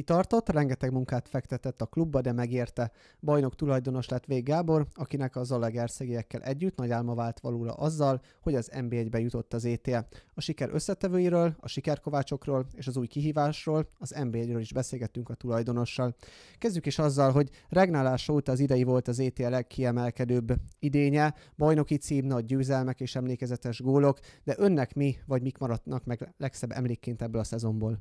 Kitartott, rengeteg munkát fektetett a klubba, de megérte. Bajnok tulajdonos lett Vég Gábor, akinek a Zalaegerszegiekkel együtt nagy álma vált valóra azzal, hogy az NB1-be jutott az ETL. A siker összetevőiről, a sikerkovácsokról és az új kihívásról, az NB1-ről is beszélgettünk a tulajdonossal. Kezdjük is azzal, hogy regnálás óta az idei volt az ETL legkiemelkedőbb idénye, bajnoki cím, nagy győzelmek és emlékezetes gólok, de önnek mi vagy mik maradnak meg legszebb emlékként ebből a szezonból?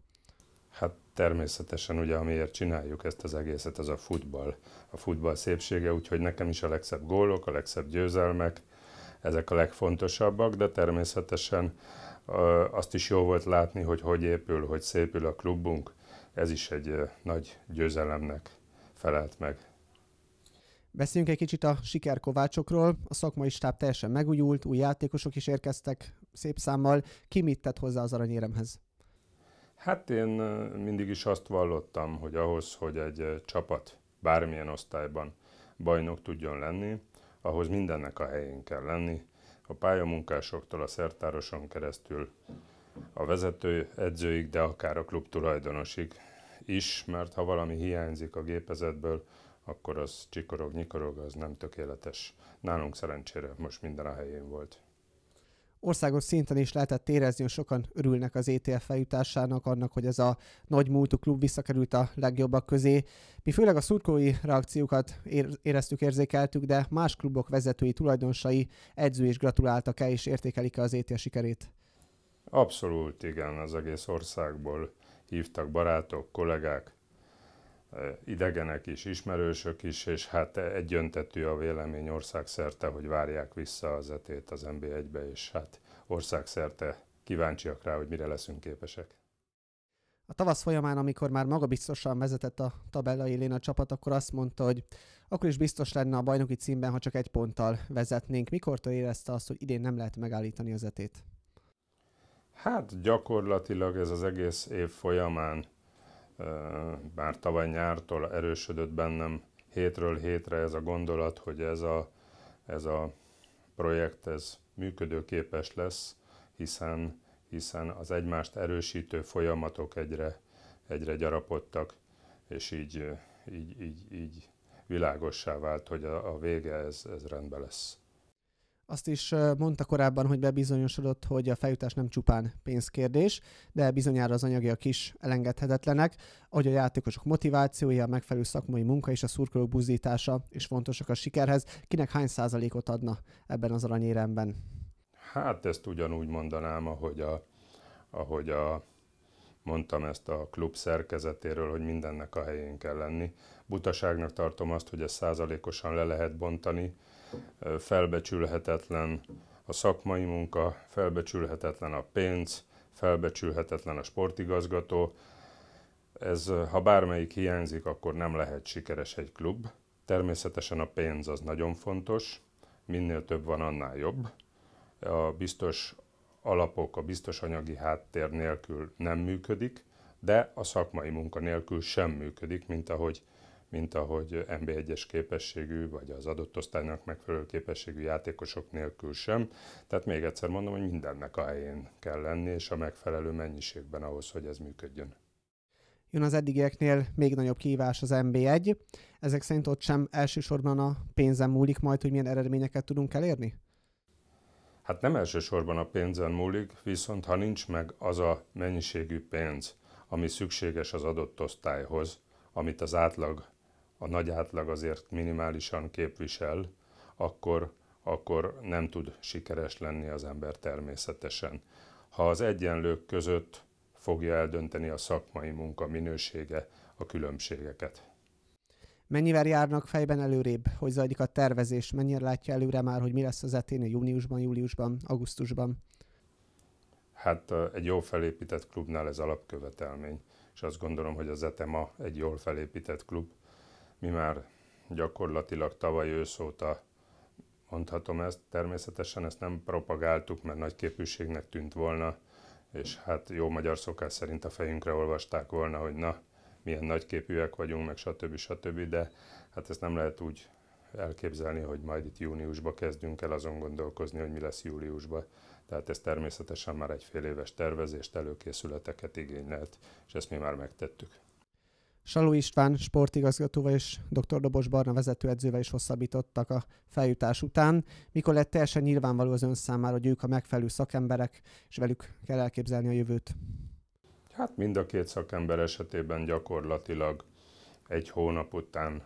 Hát természetesen ugye, amiért csináljuk ezt az egészet, az a futball. A futball szépsége, úgyhogy nekem is a legszebb gólok, a legszebb győzelmek, ezek a legfontosabbak, de természetesen azt is jó volt látni, hogy hogy épül, hogy szépül a klubunk. Ez is egy nagy győzelemnek felelt meg. Beszéljünk egy kicsit a sikerkovácsokról. A szakmai stáb teljesen megújult, új játékosok is érkeztek szép számmal. Ki mit tett hozzá az aranyéremhez? Hát én mindig is azt vallottam, hogy ahhoz, hogy egy csapat bármilyen osztályban bajnok tudjon lenni, ahhoz mindennek a helyén kell lenni, a pályamunkásoktól a szertároson keresztül a vezető edzőig, de akár a klub tulajdonosig is, mert ha valami hiányzik a gépezetből, akkor az csikorog, nyikorog, az nem tökéletes. Nálunk szerencsére most minden a helyén volt. Országos szinten is lehetett érezni, hogy sokan örülnek az ETF feljutásának, annak, hogy ez a nagy múltú klub visszakerült a legjobbak közé. Mi főleg a szurkói reakciókat éreztük, érzékeltük, de más klubok vezetői, tulajdonsai, edző is gratuláltak el és értékelik-e az ETF sikerét? Abszolút igen, az egész országból hívtak barátok, kollégák, idegenek is, ismerősök is, és hát egyöntetű a vélemény országszerte, hogy várják vissza az etét az NB1-be, és hát országszerte kíváncsiak rá, hogy mire leszünk képesek. A tavasz folyamán, amikor már magabiztosan vezetett a tabella élén a csapat, akkor azt mondta, hogy akkor is biztos lenne a bajnoki címben, ha csak egy ponttal vezetnénk. Mikortól érezte azt, hogy idén nem lehet megállítani az etét? Hát gyakorlatilag ez az egész év folyamán bár tavaly nyártól erősödött bennem hétről hétre ez a gondolat, hogy ez a, ez a projekt ez működőképes lesz, hiszen, hiszen az egymást erősítő folyamatok egyre, egyre gyarapodtak, és így, így, így, így világossá vált, hogy a, a vége ez, ez rendben lesz. Azt is mondta korábban, hogy bebizonyosodott, hogy a feljutás nem csupán pénzkérdés, de bizonyára az anyagiak is elengedhetetlenek, ahogy a játékosok motivációja, a megfelelő szakmai munka és a szurkolók buzdítása is fontosak a sikerhez. Kinek hány százalékot adna ebben az aranyéremben? Hát ezt ugyanúgy mondanám, ahogy a, ahogy a mondtam ezt a klub szerkezetéről, hogy mindennek a helyén kell lenni. Butaságnak tartom azt, hogy ezt százalékosan le lehet bontani, felbecsülhetetlen a szakmai munka, felbecsülhetetlen a pénz, felbecsülhetetlen a sportigazgató. Ez, ha bármelyik hiányzik, akkor nem lehet sikeres egy klub. Természetesen a pénz az nagyon fontos, minél több van, annál jobb. A biztos alapok, a biztos anyagi háttér nélkül nem működik, de a szakmai munka nélkül sem működik, mint ahogy mint ahogy MB1-es képességű, vagy az adott osztálynak megfelelő képességű játékosok nélkül sem. Tehát még egyszer mondom, hogy mindennek a helyén kell lenni, és a megfelelő mennyiségben ahhoz, hogy ez működjön. Jön az eddigieknél még nagyobb kihívás az MB1. Ezek szerint ott sem elsősorban a pénzen múlik majd, hogy milyen eredményeket tudunk elérni? Hát nem elsősorban a pénzen múlik, viszont ha nincs meg az a mennyiségű pénz, ami szükséges az adott osztályhoz, amit az átlag a nagy átlag azért minimálisan képvisel, akkor, akkor nem tud sikeres lenni az ember természetesen. Ha az egyenlők között fogja eldönteni a szakmai munka minősége a különbségeket. Mennyivel járnak fejben előrébb, hogy zajlik a tervezés? Mennyire látja előre már, hogy mi lesz az etén júniusban, júliusban, augusztusban? Hát egy jól felépített klubnál ez alapkövetelmény, és azt gondolom, hogy az ETE ma egy jól felépített klub, mi már gyakorlatilag tavaly ősz óta mondhatom ezt. Természetesen ezt nem propagáltuk, mert nagy képűségnek tűnt volna, és hát jó magyar szokás szerint a fejünkre olvasták volna, hogy na, milyen nagyképűek vagyunk, meg stb. stb. De hát ezt nem lehet úgy elképzelni, hogy majd itt júniusba kezdünk el azon gondolkozni, hogy mi lesz júliusba. Tehát ez természetesen már egy fél éves tervezést, előkészületeket igényelt, és ezt mi már megtettük. Saló István sportigazgatóval és dr. Dobos Barna vezetőedzővel is hosszabbítottak a feljutás után, mikor lett teljesen nyilvánvaló az ön számára, hogy ők a megfelelő szakemberek, és velük kell elképzelni a jövőt? Hát mind a két szakember esetében gyakorlatilag egy hónap után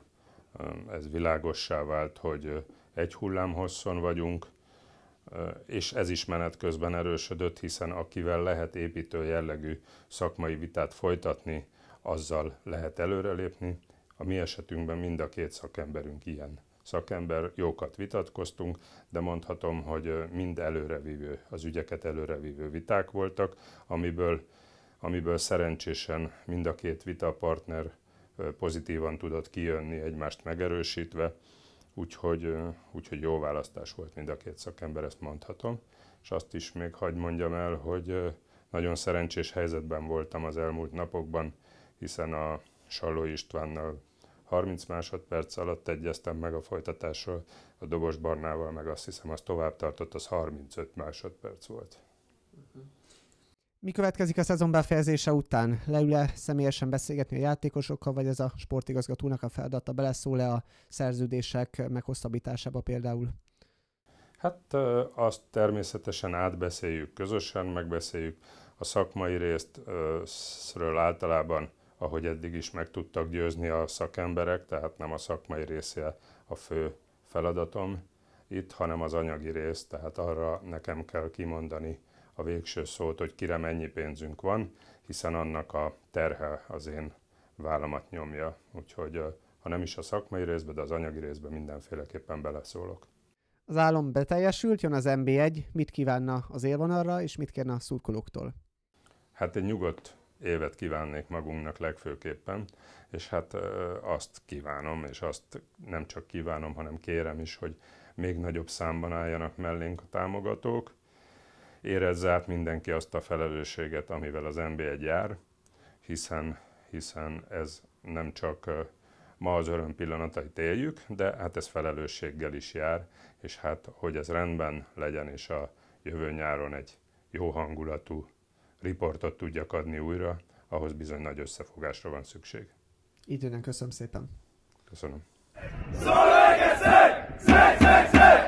ez világossá vált, hogy egy hullám hosszon vagyunk, és ez is menet közben erősödött, hiszen akivel lehet építő jellegű szakmai vitát folytatni, azzal lehet előrelépni. A mi esetünkben mind a két szakemberünk ilyen szakember, jókat vitatkoztunk, de mondhatom, hogy mind előrevívő, az ügyeket előrevívő viták voltak, amiből, amiből szerencsésen mind a két vitapartner pozitívan tudott kijönni, egymást megerősítve, úgyhogy, úgyhogy jó választás volt mind a két szakember, ezt mondhatom. És azt is még hagyd mondjam el, hogy nagyon szerencsés helyzetben voltam az elmúlt napokban, hiszen a Salló Istvánnal 30 másodperc alatt egyeztem meg a folytatásról, a Dobos Barnával meg azt hiszem, az tovább tartott, az 35 másodperc volt. Mi következik a szezon befejezése után? Leül-e személyesen beszélgetni a játékosokkal, vagy ez a sportigazgatónak a feladata? Beleszól-e a szerződések meghosszabbításába például? Hát azt természetesen átbeszéljük közösen, megbeszéljük a szakmai részről általában ahogy eddig is meg tudtak győzni a szakemberek, tehát nem a szakmai része a fő feladatom itt, hanem az anyagi rész, tehát arra nekem kell kimondani a végső szót, hogy kire mennyi pénzünk van, hiszen annak a terhe az én vállamat nyomja. Úgyhogy ha nem is a szakmai részbe, de az anyagi részbe mindenféleképpen beleszólok. Az álom beteljesült, jön az MB1, mit kívánna az élvonalra, és mit kérne a szurkolóktól? Hát egy nyugodt évet kívánnék magunknak legfőképpen, és hát azt kívánom, és azt nem csak kívánom, hanem kérem is, hogy még nagyobb számban álljanak mellénk a támogatók, érezze át mindenki azt a felelősséget, amivel az NB1 jár, hiszen, hiszen ez nem csak ma az öröm pillanatait éljük, de hát ez felelősséggel is jár, és hát hogy ez rendben legyen, és a jövő nyáron egy jó hangulatú riportot tudjak adni újra, ahhoz bizony nagy összefogásra van szükség. Időnek köszönöm szépen. Köszönöm. Szóval